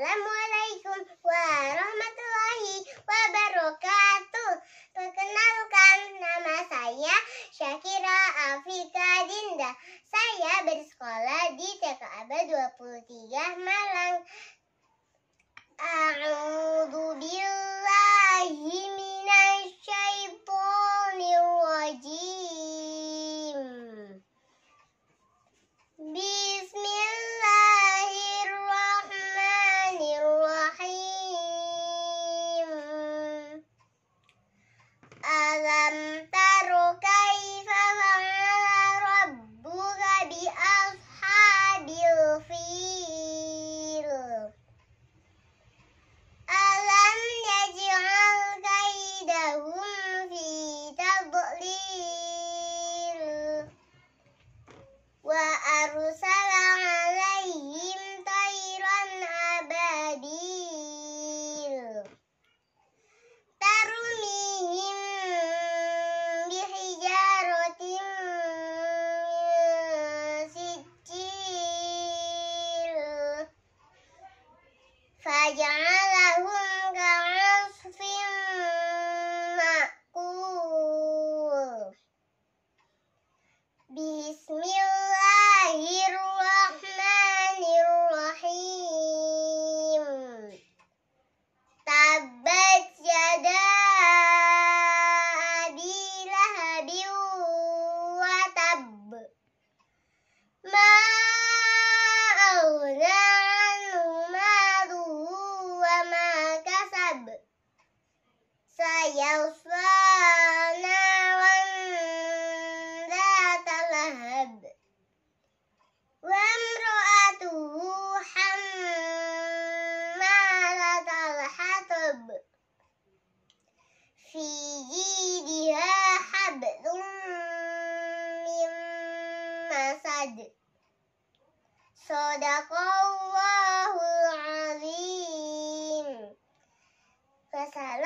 Assalamualaikum warahmatullahi wabarakatuh. Perkenalkan nama saya Syakira Afika Dinda. Saya bersekolah di TKAB 23 Malang. A'udhu alam allá يصلى نارا ذات لهب وامرأته حمالة الحطب في جيدها حبل من مسد صدق الله